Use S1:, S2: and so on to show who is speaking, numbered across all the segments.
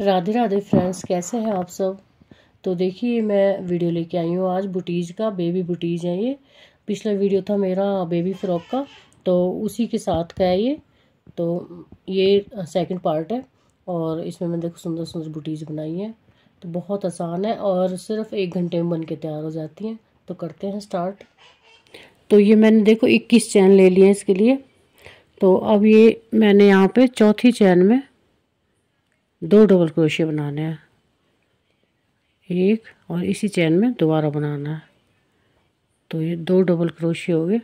S1: Radhe Radhe friends कैसे हैं आप सब तो देखिए मैं वीडियो लेके आई हूँ आज बुटीज का बेबी बुटीज है ये पिछला वीडियो था मेरा बेबी फ्रॉक का तो उसी के साथ का है ये तो ये सेकंड पार्ट है और इसमें मैंने देखो सुंदर सुंदर बुटीज बनाई हैं तो बहुत आसान है और सिर्फ एक घंटे में बन के तैयार हो जाती हैं तो करते हैं स्टार्ट तो ये मैंने देखो इक्कीस चैन ले लिए इसके लिए तो अब ये मैंने यहाँ पे चौथी चैन में दो डबल क्रोशिया बनाने हैं एक और इसी चैन में दोबारा बनाना है तो ये दो डबल क्रोशिया हो गए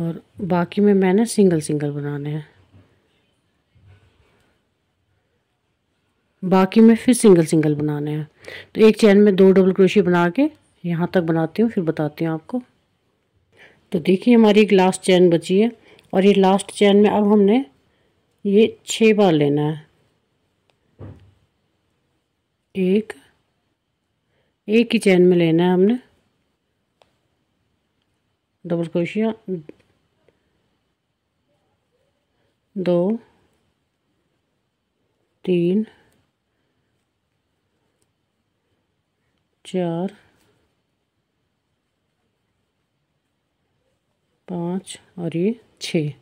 S1: और बाकी में मैंने सिंगल सिंगल बनाने हैं बाकी में फिर सिंगल सिंगल बनाने हैं तो एक चैन में दो डबल क्रोशिया बना के यहाँ तक बनाती हूँ फिर बताती हूँ आपको तो देखिए हमारी एक लास्ट चैन बची है और ये लास्ट चैन में अब हमने ये छः बार लेना है एक एक ही चैन में लेना है हमने डबल क्रोशिया दो तीन चार पाँच और ये छः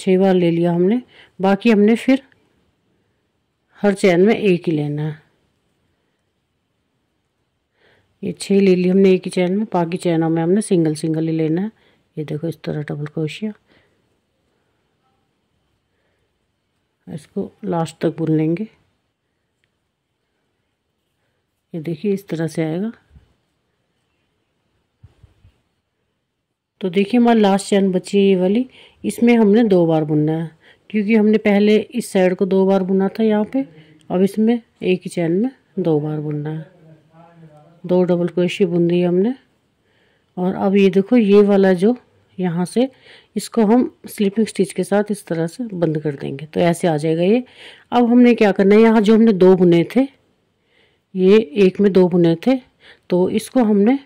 S1: छः बार ले लिया हमने बाकी हमने फिर हर चैन में एक ही लेना है ये छः ले लिया हमने एक ही चैन में बाकी चैनों में हमने सिंगल सिंगल ही लेना है ये देखो इस तरह डबल क्रोशिया इसको लास्ट तक बुन लेंगे ये देखिए इस तरह से आएगा तो देखिए हमारी लास्ट चैन बची है ये वाली इसमें हमने दो बार बुनना है क्योंकि हमने पहले इस साइड को दो बार बुना था यहाँ पे अब इसमें एक ही चैन में दो बार बुनना है दो डबल क्रोशिया बुन दी हमने और अब ये देखो ये वाला जो यहाँ से इसको हम स्लीपिंग स्टिच के साथ इस तरह से बंद कर देंगे तो ऐसे आ जाएगा ये अब हमने क्या करना है यहाँ जो हमने दो बुने थे ये एक में दो बुने थे तो इसको हमने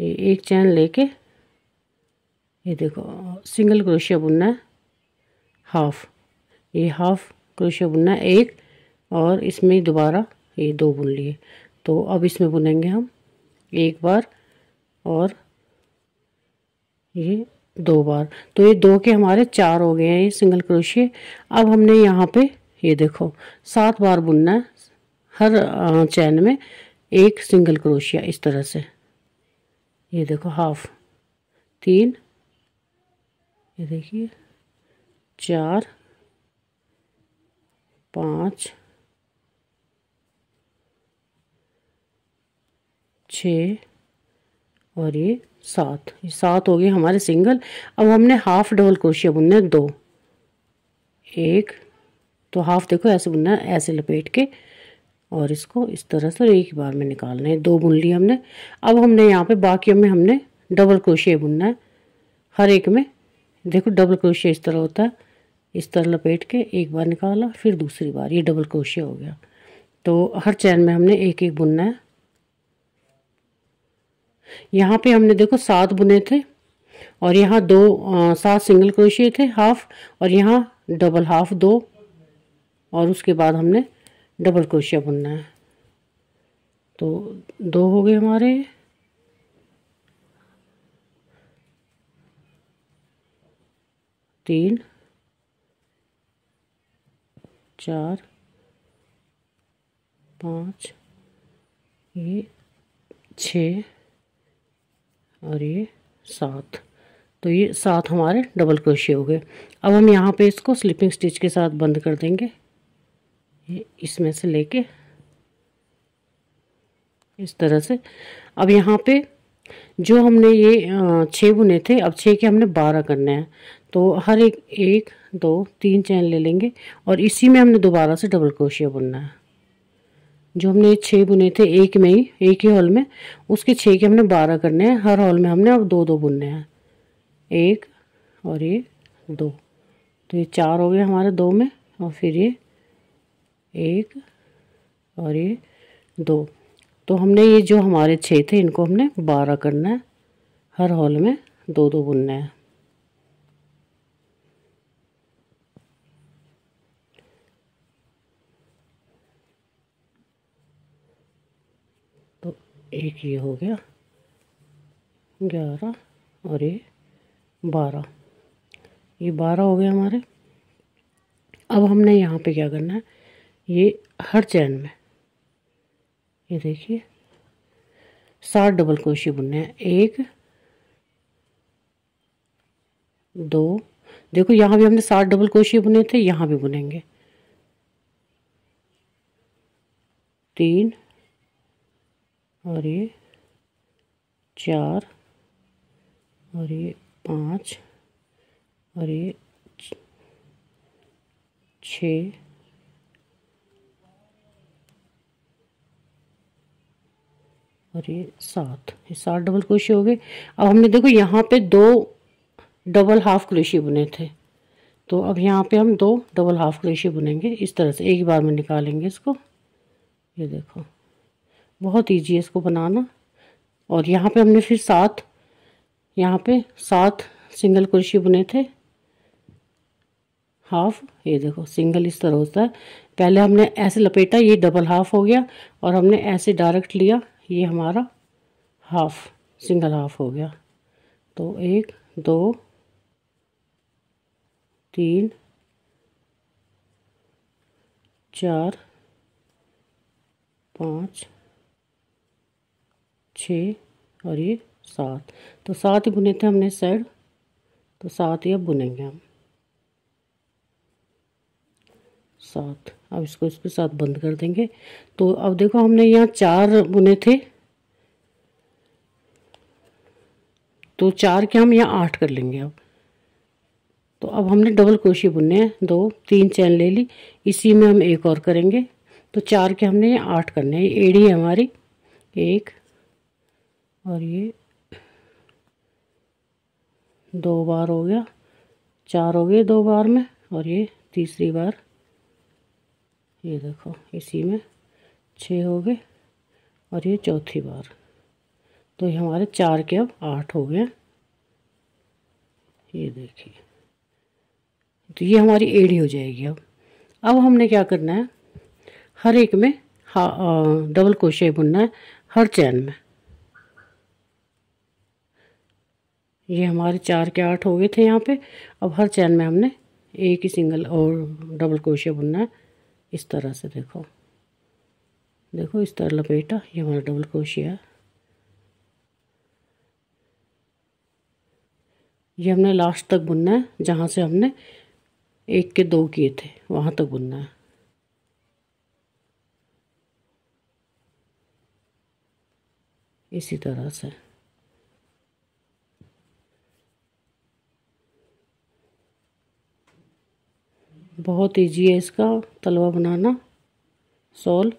S1: ये एक चैन लेके ये देखो सिंगल क्रोशिया बुनना हाफ ये हाफ क्रोशिया बुनना एक और इसमें दोबारा ये दो बुन लिए तो अब इसमें बुनेंगे हम एक बार और ये दो बार तो ये दो के हमारे चार हो गए हैं ये सिंगल क्रोशिया अब हमने यहाँ पे ये देखो सात बार बुनना है हर चैन में एक सिंगल क्रोशिया इस तरह से ये देखो हाफ तीन ये देखिए चार पाँच छ और ये सात ये सात हो गए हमारे सिंगल अब हमने हाफ डबल क्रोशिया बुनना है दो एक तो हाफ देखो ऐसे बुनना है ऐसे लपेट के और इसको इस तरह से एक बार में निकालना है दो बुन लिया हमने अब हमने यहाँ पे बाकियों में हमने डबल क्रोशे बुनना है हर एक में देखो डबल क्रोशे इस तरह होता है इस तरह लपेट के एक बार निकाला फिर दूसरी बार ये डबल क्रोशे हो गया तो हर चैन में हमने एक एक बुनना है यहाँ पे हमने देखो सात बुने थे और यहाँ दो सात सिंगल क्रोशे थे हाफ और यहाँ डबल हाफ दो और उसके बाद हमने डबल क्रोशिया बुनना है तो दो हो गए हमारे तीन चार पाँच ये छ और ये सात तो ये सात हमारे डबल क्रोशिया हो गए अब हम यहाँ पे इसको स्लिपिंग स्टिच के साथ बंद कर देंगे इसमें से लेके इस तरह से अब यहाँ पे जो हमने ये छः बुने थे अब छः के हमने बारह करने हैं तो हर एक एक दो तीन चैन ले लेंगे और इसी में हमने दोबारा से डबल क्रोशिया बुनना है जो हमने छः बुने थे एक में ही एक ही हॉल में उसके छः के हमने बारह करने हैं हर हॉल में हमने अब दो दो बुनने हैं एक और ये दो तो ये चार हो गए हमारे दो में और फिर ये एक और ये दो तो हमने ये जो हमारे छः थे इनको हमने बारह करना है हर हॉल में दो दो बुनना है तो एक ये हो गया ग्यारह और ये बारह ये बारह हो गए हमारे अब हमने यहाँ पे क्या करना है ये हर चैन में ये देखिए सात डबल क्रोशिया बुनने हैं एक दो देखो यहाँ भी हमने सात डबल क्रोशिया बुने थे यहाँ भी बुनेंगे तीन और ये चार और ये पाँच और ये छ और ये सात ये सात डबल क्रोशे हो गए अब हमने देखो यहाँ पे दो डबल हाफ क्रोशे बुने थे तो अब यहाँ पे हम दो डबल हाफ क्रोशे बुनेंगे इस तरह से एक बार में निकालेंगे इसको ये देखो बहुत ईजी है इसको बनाना और यहाँ पे हमने फिर सात यहाँ पे सात सिंगल क्रोशे बुने थे हाफ ये देखो सिंगल इस तरह होता है पहले हमने ऐसे लपेटा ये डबल हाफ हो गया और हमने ऐसे डायरेक्ट लिया ये हमारा हाफ सिंगल हाफ हो गया तो एक दो तीन चार पाँच छ और ये सात तो सात ही बुने थे हमने साइड तो सात ही अब बुनेंगे हम सात अब इसको इसके साथ बंद कर देंगे तो अब देखो हमने यहाँ चार बुने थे तो चार के हम यहाँ आठ कर लेंगे अब तो अब हमने डबल क्रोशिया बुनने हैं दो तीन चैन ले ली इसी में हम एक और करेंगे तो चार के हमने ये आठ करने हैं ये एड़ी है हमारी एक और ये दो बार हो गया चार हो गए दो बार में और ये तीसरी बार ये देखो इसी में छः हो गए और ये चौथी बार तो ये हमारे चार के अब आठ हो गए ये देखिए तो ये हमारी एड़ी हो जाएगी अब अब हमने क्या करना है हर एक में हा डबल क्रोशे बुनना है हर चैन में ये हमारे चार के आठ हो गए थे यहाँ पे अब हर चैन में हमने एक ही सिंगल और डबल क्रोशिया बुनना है इस तरह से देखो देखो इस तरह लपेटा ये हमारा डबल क्रोशिया ये हमने लास्ट तक बुनना है जहाँ से हमने एक के दो किए थे वहाँ तक बुनना है इसी तरह से बहुत ईजी है इसका तलवा बनाना सॉल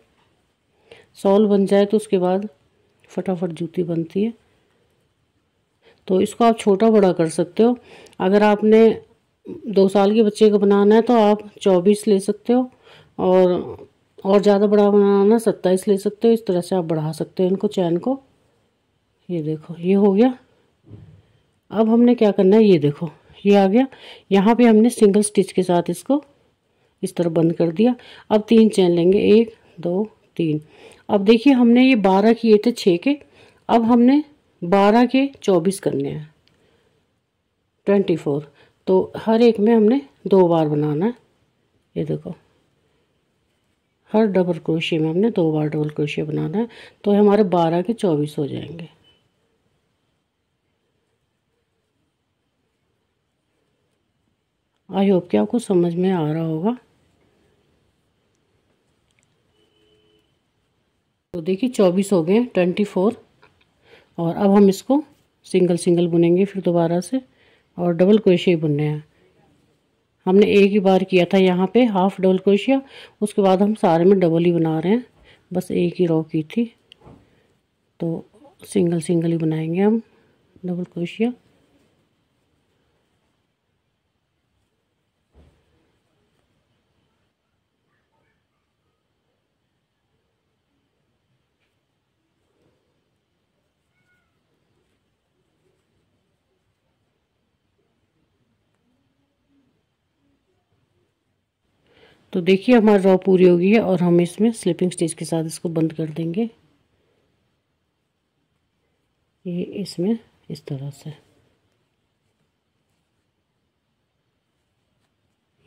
S1: सॉल बन जाए तो उसके बाद फटाफट जूती बनती है तो इसको आप छोटा बड़ा कर सकते हो अगर आपने दो साल के बच्चे का बनाना है तो आप चौबीस ले सकते हो और और ज़्यादा बड़ा बनाना सत्ताईस ले सकते हो इस तरह से आप बढ़ा सकते हो इनको चैन को ये देखो ये हो गया अब हमने क्या करना है ये देखो ये आ गया यहाँ पे हमने सिंगल स्टिच के साथ इसको इस तरह बंद कर दिया अब तीन चैन लेंगे एक दो तीन अब देखिए हमने ये बारह किए थे छः के अब हमने बारह के चौबीस करने हैं ट्वेंटी फोर तो हर एक में हमने दो बार बनाना है ये देखो हर डबल क्रोशिया में हमने दो बार डबल क्रोशिया बनाना है तो हमारे बारह के चौबीस हो जाएंगे आई होप कि आपको समझ में आ रहा होगा तो देखिए चौबीस हो गए ट्वेंटी फोर और अब हम इसको सिंगल सिंगल बुनेंगे फिर दोबारा से और डबल क्रोशिया बुनने हैं हमने एक ही बार किया था यहाँ पे हाफ डबल क्रोशिया उसके बाद हम सारे में डबल ही बना रहे हैं बस एक ही रॉ की थी तो सिंगल सिंगल ही बनाएंगे हम डबल क्रोशिया तो देखिए हमारी रॉ पूरी हो गई है और हम इसमें स्लिपिंग स्टिच के साथ इसको बंद कर देंगे ये इसमें इस तरह से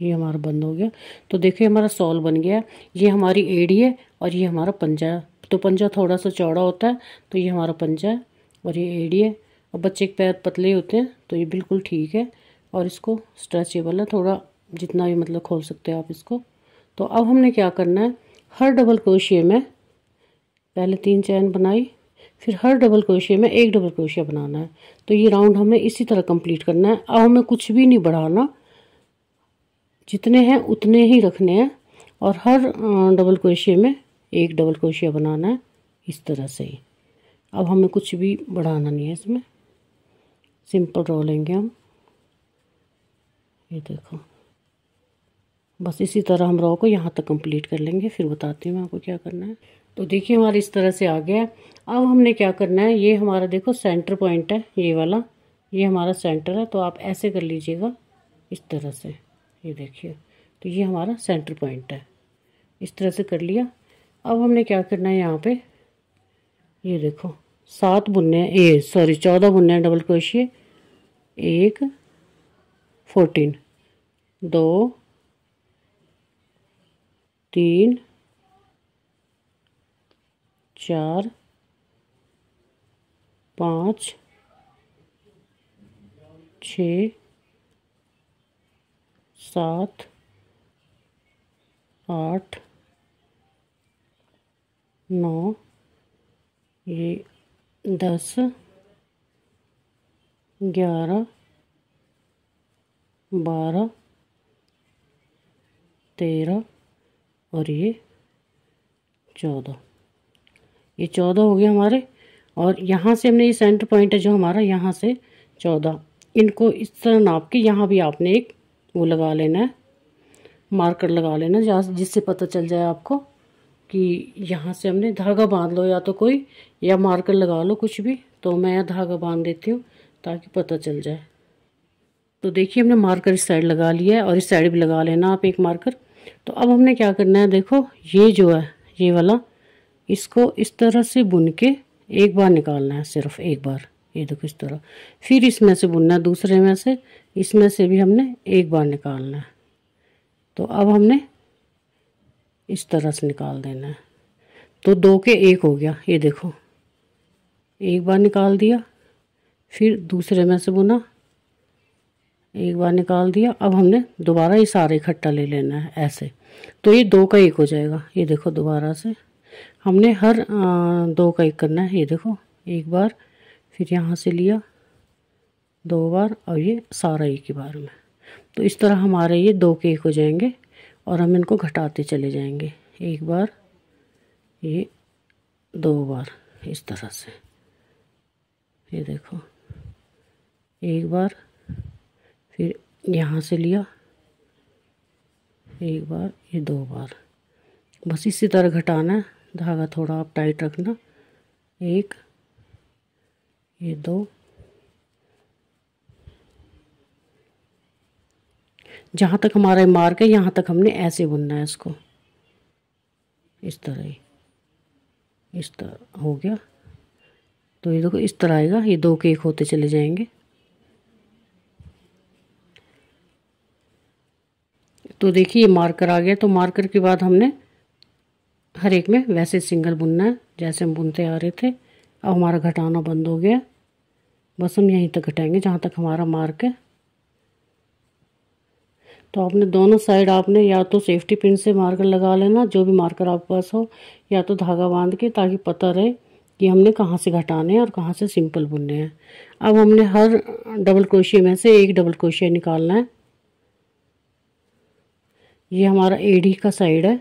S1: ये हमारा बंद हो गया तो देखिए हमारा सॉल बन गया ये हमारी एड़ी है और ये हमारा पंजा तो पंजा थोड़ा सा चौड़ा होता है तो ये हमारा पंजा है और ये एड़ी है और बच्चे के पैर पतले होते हैं तो ये बिल्कुल ठीक है और इसको स्ट्रेचेबल है थोड़ा जितना भी मतलब खोल सकते हो आप इसको तो अब हमने क्या करना है हर डबल क्रोशिया में पहले तीन चैन बनाई फिर हर डबल क्रोशिया में एक डबल क्रोशिया बनाना है तो ये राउंड हमने इसी तरह कंप्लीट करना है अब हमें कुछ भी नहीं बढ़ाना जितने हैं उतने ही रखने हैं और हर डबल क्रोशिया में एक डबल क्रोशिया बनाना है इस तरह से ही अब हमें कुछ भी बढ़ाना नहीं है इसमें सिंपल रो लेंगे हम ये देखो बस इसी तरह हम रॉ को यहाँ तक कंप्लीट कर लेंगे फिर बताती हूँ आपको क्या करना है तो देखिए हमारे इस तरह से आ गया अब हमने क्या करना है ये हमारा देखो सेंटर पॉइंट है ये वाला ये हमारा सेंटर है तो आप ऐसे कर लीजिएगा इस तरह से ये देखिए तो ये हमारा सेंटर पॉइंट है इस तरह से कर लिया अब हमने क्या करना है यहाँ पे ये देखो सात बुनने ए सॉरी चौदह बुनने डबल क्रोशिए एक फोर्टीन दो तीन चार पाँच छ सात आठ नौ ये दस ग्यारह बारह तेरह और ये चौदह ये चौदह हो गया हमारे और यहाँ से हमने ये सेंटर पॉइंट है जो हमारा यहाँ से चौदह इनको इस तरह नाप के यहाँ भी आपने एक वो लगा लेना है मार्कर लगा लेना जहाँ जिससे पता चल जाए आपको कि यहाँ से हमने धागा बांध लो या तो कोई या मार्कर लगा लो कुछ भी तो मैं यहाँ धागा बांध देती हूँ ताकि पता चल जाए तो देखिए हमने मार्कर इस साइड लगा लिया है और इस साइड भी लगा लेना आप एक मार्कर तो अब हमने क्या करना है देखो ये जो है ये वाला इसको इस तरह से बुन के एक बार निकालना है सिर्फ एक बार ये देखो इस तरह फिर इसमें से बुनना है दूसरे में से इसमें से भी हमने एक बार निकालना है तो अब हमने इस तरह से निकाल देना है तो दो के एक हो गया ये देखो एक बार निकाल दिया फिर दूसरे में से बुना एक बार निकाल दिया अब हमने दोबारा ये सारे इकट्ठा ले लेना है ऐसे तो ये दो का एक हो जाएगा ये देखो दोबारा से हमने हर आ, दो का एक करना है ये देखो एक बार फिर यहाँ से लिया दो बार और ये सारा एक ही बार में तो इस तरह हमारे ये दो के एक हो जाएंगे और हम इनको घटाते चले जाएंगे एक बार ये दो बार इस तरह से ये देखो एक बार फिर यहाँ से लिया एक बार ये दो बार बस इसी तरह घटाना है धागा थोड़ा आप टाइट रखना एक ये दो जहाँ तक हमारा मार्क है यहाँ तक हमने ऐसे बुनना है इसको इस तरह ही इस तरह हो गया तो ये देखो इस तरह आएगा ये दो केक होते चले जाएंगे तो देखिए मार्कर आ गया तो मार्कर के बाद हमने हर एक में वैसे सिंगल बुनना है जैसे हम बुनते आ रहे थे अब हमारा घटाना बंद हो गया बस हम यहीं तक घटाएंगे जहाँ तक हमारा मार्क है तो आपने दोनों साइड आपने या तो सेफ्टी पिन से मार्कर लगा लेना जो भी मार्कर आपके पास हो या तो धागा बांध के ताकि पता रहे कि हमने कहाँ से घटाने हैं और कहाँ से सिंपल बुनने हैं अब हमने हर डबल क्रोशिया में से एक डबल क्रोशिया निकालना है ये हमारा एडी का साइड है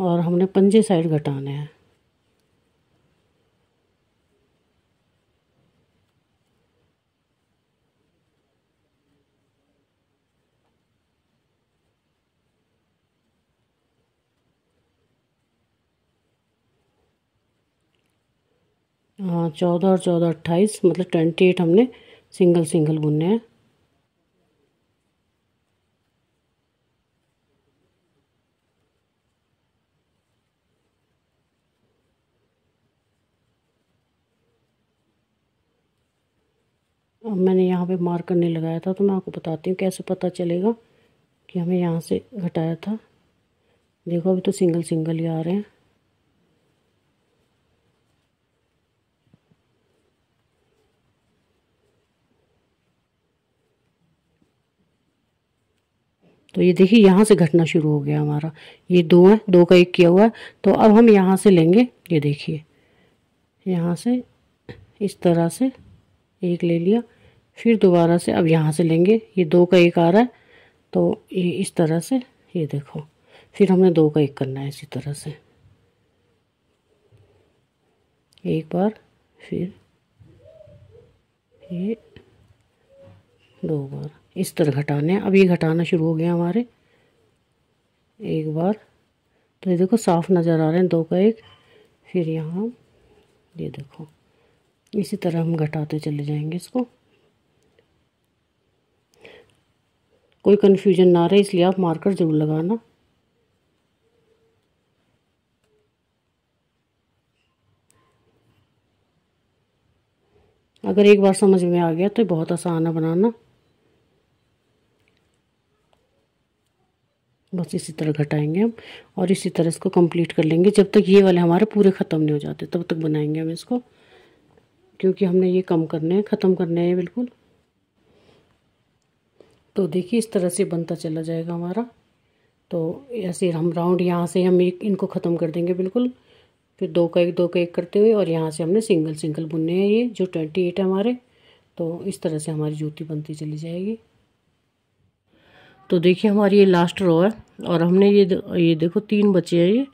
S1: और हमने पंजे साइड घटाने हैं हाँ चौदह और चौदह अट्ठाईस मतलब ट्वेंटी एट हमने सिंगल सिंगल बुनने हैं यहाँ पे मार्क करने लगाया था तो मैं आपको बताती हूँ कैसे पता चलेगा कि हमें यहाँ से घटाया था देखो अभी तो सिंगल सिंगल ही आ रहे हैं तो ये देखिए यहाँ से घटना शुरू हो गया हमारा ये दो है दो का एक किया हुआ है तो अब हम यहाँ से लेंगे ये देखिए यहाँ से इस तरह से एक ले लिया फिर दोबारा से अब यहाँ से लेंगे ये दो का एक आ रहा है तो ये इस तरह से ये देखो फिर हमने दो का एक करना है इसी तरह से एक बार फिर ये दो बार इस तरह घटाने हैं अब ये घटाना शुरू हो गया हमारे एक बार तो ये देखो साफ नज़र आ रहे हैं दो का एक फिर यहाँ ये देखो इसी तरह हम घटाते चले जाएंगे इसको कोई कन्फ्यूजन ना रहे इसलिए आप मार्कर ज़रूर लगाना अगर एक बार समझ में आ गया तो बहुत आसान है बनाना बस इसी तरह घटाएंगे हम और इसी तरह इसको कंप्लीट कर लेंगे जब तक ये वाले हमारे पूरे ख़त्म नहीं हो जाते तब तक बनाएंगे हम इसको क्योंकि हमने ये कम करने हैं ख़त्म करने हैं बिल्कुल तो देखिए इस तरह से बनता चला जाएगा हमारा तो ऐसे हम राउंड यहाँ से हम एक इनको ख़त्म कर देंगे बिल्कुल फिर दो का एक दो का एक करते हुए और यहाँ से हमने सिंगल सिंगल बुनने हैं ये जो ट्वेंटी एट है हमारे तो इस तरह से हमारी जूती बनती चली जाएगी तो देखिए हमारी ये लास्ट रो है और हमने ये ये देखो तीन बचे हैं ये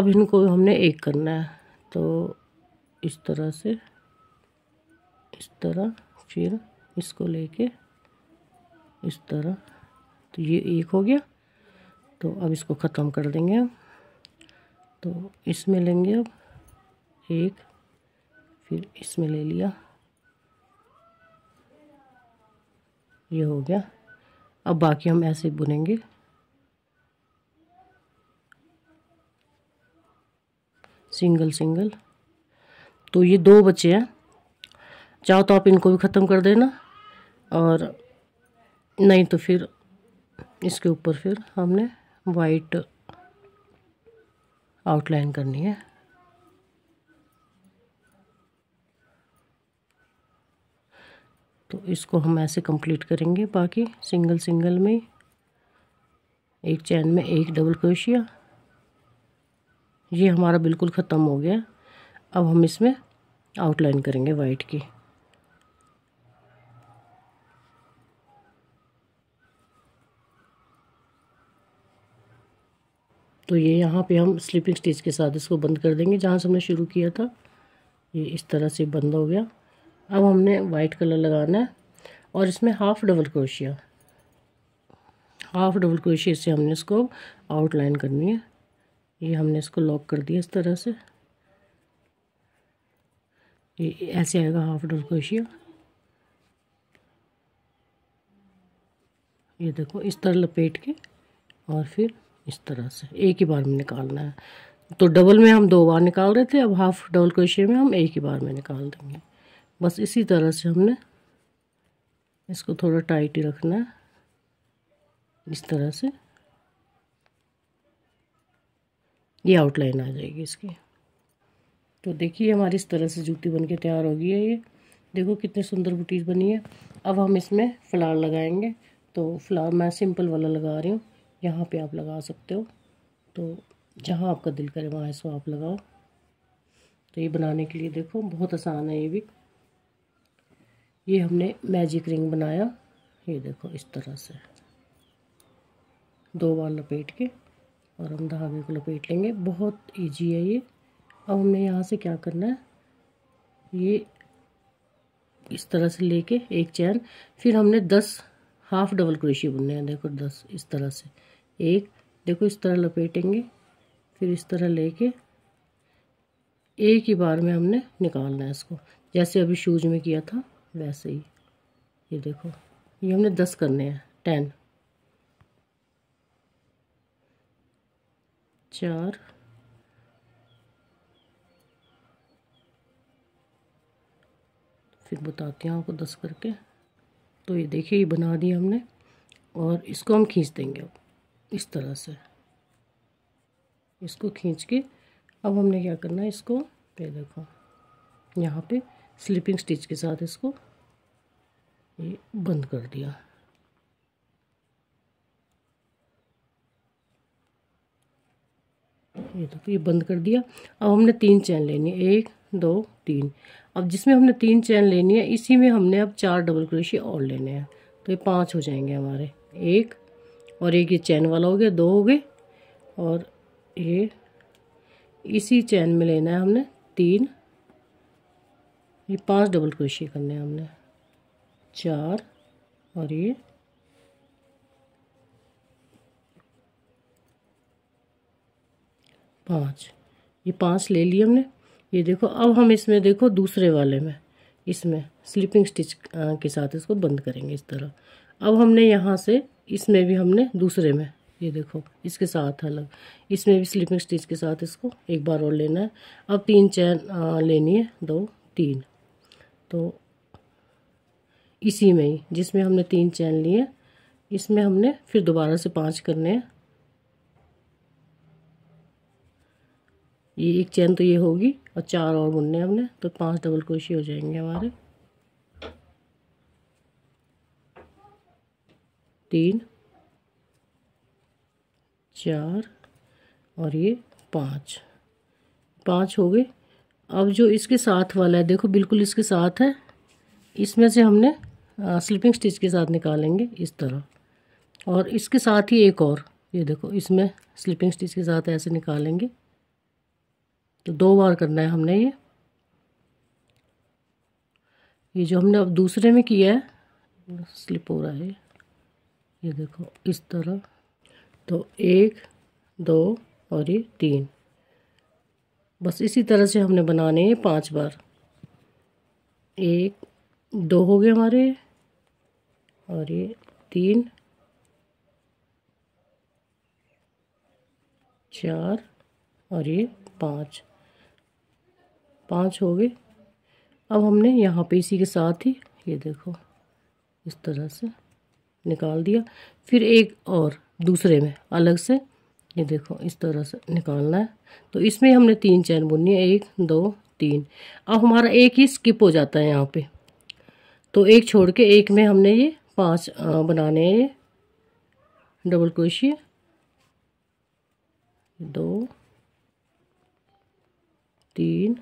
S1: अब इनको हमने एक करना है तो इस तरह से इस तरह फिर इसको लेके इस तरह तो ये एक हो गया तो अब इसको ख़त्म कर देंगे हम तो इसमें लेंगे अब एक फिर इसमें ले लिया ये हो गया अब बाकी हम ऐसे बुनेंगे सिंगल सिंगल तो ये दो बच्चे हैं चाहो तो आप इनको भी ख़त्म कर देना और नहीं तो फिर इसके ऊपर फिर हमने वाइट आउटलाइन करनी है तो इसको हम ऐसे कंप्लीट करेंगे बाकी सिंगल सिंगल में एक चैन में एक डबल क्रोशिया ये हमारा बिल्कुल ख़त्म हो गया अब हम इसमें आउटलाइन करेंगे वाइट की तो ये यहाँ पे हम स्लीपिंग स्टिच के साथ इसको बंद कर देंगे जहाँ से हमने शुरू किया था ये इस तरह से बंद हो गया अब हमने वाइट कलर लगाना है और इसमें हाफ़ डबल क्रोशिया हाफ़ डबल क्रोशिया से हमने इसको आउटलाइन करनी है ये हमने इसको लॉक कर दिया इस तरह से ये ऐसे आएगा हाफ डबल क्रोशिया ये देखो इस तरह लपेट के और फिर इस तरह से एक ही बार में निकालना है तो डबल में हम दो बार निकाल रहे थे अब हाफ डबल क्रोशे में हम एक ही बार में निकाल देंगे बस इसी तरह से हमने इसको थोड़ा टाइट ही रखना है इस तरह से ये आउटलाइन आ जाएगी इसकी तो देखिए हमारी इस तरह से जूती बनके तैयार हो गई है ये देखो कितनी सुंदर बुटीज बनी है अब हम इसमें फ्लावर लगाएंगे तो फ्लावर मैं सिंपल वाला लगा रही हूँ यहाँ पे आप लगा सकते हो तो जहाँ आपका दिल करे वहाँ इसको आप लगाओ तो ये बनाने के लिए देखो बहुत आसान है ये भी ये हमने मैजिक रिंग बनाया ये देखो इस तरह से दो बार लपेट के और हम धागे को लपेट लेंगे बहुत इजी है ये अब हमने यहाँ से क्या करना है ये इस तरह से लेके एक चैन फिर हमने दस हाफ डबल क्रोशिया बुनने हैं देखो दस इस तरह से एक देखो इस तरह लपेटेंगे फिर इस तरह लेके एक ही बार में हमने निकालना है इसको जैसे अभी शूज में किया था वैसे ही ये देखो ये हमने दस करने हैं टेन चार फिर बताती हूँ आपको दस करके तो ये देखिए ये बना दिया हमने और इसको हम खींच देंगे अब इस तरह से इसको खींच के अब हमने क्या करना है इसको ये देखो यहाँ पे स्लिपिंग स्टिच के साथ इसको ये बंद कर दिया ये देखो ये बंद कर दिया अब हमने तीन चैन लेनी है एक दो तीन अब जिसमें हमने तीन चैन लेनी है इसी में हमने अब चार डबल क्रोशिया और लेने हैं तो ये पांच हो जाएंगे हमारे एक और एक ये चैन वाला हो गया दो हो गए और ये इसी चैन में लेना है हमने तीन ये पांच डबल क्रोशिए करने हैं हमने चार और ये पाँच ये पांच ले लिए हमने ये देखो अब हम इसमें देखो दूसरे वाले में इसमें स्लीपिंग स्टिच के साथ इसको बंद करेंगे इस तरह अब हमने यहाँ से इसमें भी हमने दूसरे में ये देखो इसके साथ अलग इसमें भी स्लिपिंग स्टिच के साथ इसको एक बार और लेना है अब तीन चैन लेनी है दो तीन तो इसी में ही जिसमें हमने तीन चैन लिए इसमें हमने फिर दोबारा से पांच करने हैं ये एक चैन तो ये होगी और चार और बुनने हमने तो पांच डबल क्रोशिया हो जाएंगे हमारे तीन चार और ये पाँच पाँच हो गए अब जो इसके साथ वाला है देखो बिल्कुल इसके साथ है इसमें से हमने स्लिपिंग स्टिच के साथ निकालेंगे इस तरह और इसके साथ ही एक और ये देखो इसमें स्लिपिंग स्टिच के साथ ऐसे निकालेंगे तो दो बार करना है हमने ये ये जो हमने अब दूसरे में किया है स्लिप हो रहा है ये देखो इस तरह तो एक दो और ये तीन बस इसी तरह से हमने बनाने हैं पांच बार एक दो हो गए हमारे और ये तीन चार और ये पाँच पाँच हो गए अब हमने यहाँ पे इसी के साथ ही ये देखो इस तरह से निकाल दिया फिर एक और दूसरे में अलग से ये देखो इस तरह से निकालना है तो इसमें हमने तीन चैन बुननी है एक दो तीन अब हमारा एक ही स्किप हो जाता है यहाँ पे तो एक छोड़ के एक में हमने ये पांच बनाने हैं ये डबल क्रोशिया दो तीन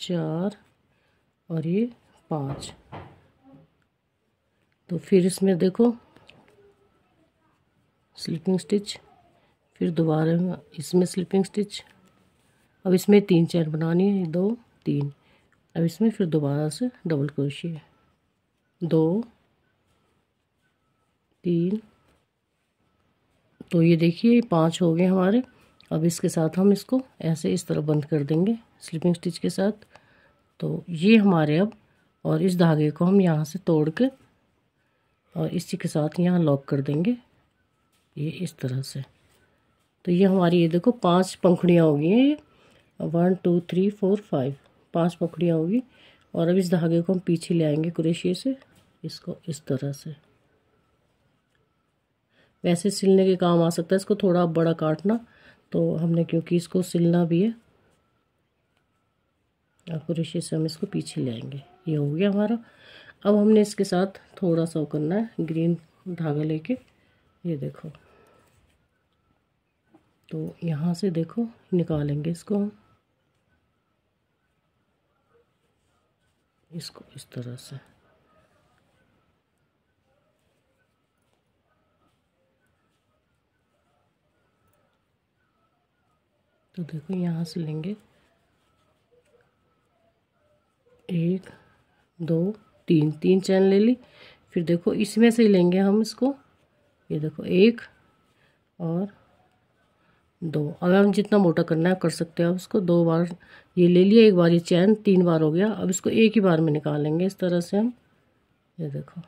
S1: चार और ये पाँच तो फिर इसमें देखो स्लिपिंग स्टिच फिर दोबारा इसमें स्लिपिंग स्टिच अब इसमें तीन चैन बनानी है दो तीन अब इसमें फिर दोबारा से डबल क्रोशिए दो तीन तो ये देखिए पांच हो गए हमारे अब इसके साथ हम इसको ऐसे इस तरह बंद कर देंगे स्लिपिंग स्टिच के साथ तो ये हमारे अब और इस धागे को हम यहाँ से तोड़ के और इसी के साथ यहाँ लॉक कर देंगे ये इस तरह से तो ये हमारी ये देखो पांच पंखुड़ियाँ होगी ये one two three four five पांच पंखुड़ियाँ होगी और अब इस धागे को हम पीछे ले आएंगे कुरेशिए से इसको इस तरह से वैसे सिलने के काम आ सकता है इसको थोड़ा बड़ा काटना तो हमने क्योंकि इसको सिलना भी है और कुरेशिए से हम इसको पीछे ले आएंगे ये हो गया हमारा अब हमने इसके साथ थोड़ा सा करना है ग्रीन धागा लेके ये देखो तो यहाँ से देखो निकालेंगे इसको हम इसको इस तरह से तो देखो यहाँ से लेंगे एक दो तीन तीन चैन ले ली फिर देखो इसमें से ही लेंगे हम इसको ये देखो एक और दो अगर हम जितना मोटा करना है कर सकते हैं अब इसको दो बार ये ले लिया एक बार ये चैन तीन बार हो गया अब इसको एक ही बार में निकालेंगे इस तरह से हम ये देखो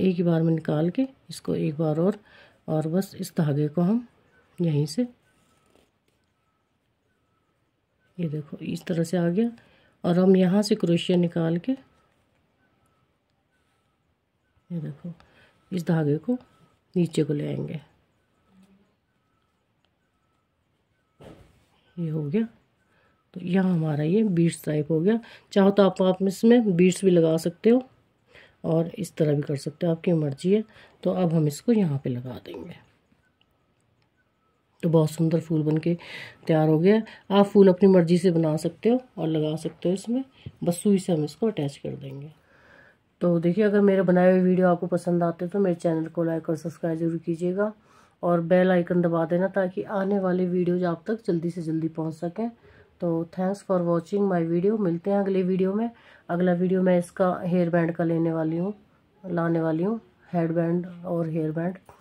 S1: एक ही बार में निकाल के इसको एक बार और और बस इस धागे को हम यहीं से ये देखो इस तरह से आ गया और हम यहाँ से क्रोशिया निकाल के ये देखो इस धागे को नीचे को ले आएंगे ये हो गया तो यहाँ हमारा ये बीट्स टाइप हो गया चाहो तो आप आप इसमें बीट्स भी लगा सकते हो और इस तरह भी कर सकते हो आपकी मर्जी है तो अब हम इसको यहाँ पे लगा देंगे तो बहुत सुंदर फूल बन के तैयार हो गया आप फूल अपनी मर्जी से बना सकते हो और लगा सकते हो इसमें बस सुई से हम इसको अटैच कर देंगे तो देखिए अगर मेरे बनाए हुए वीडियो आपको पसंद आते तो मेरे चैनल को लाइक और सब्सक्राइब जरूर कीजिएगा और बेल आइकन दबा देना ताकि आने वाले वीडियोज आप तक जल्दी से जल्दी पहुँच सकें तो thanks for watching my video मिलते हैं अगले वीडियो में अगला वीडियो मैं इसका हेयर बैंड का लेने वाली हूँ लाने वाली हूँ हेड बैंड और हेयर बैंड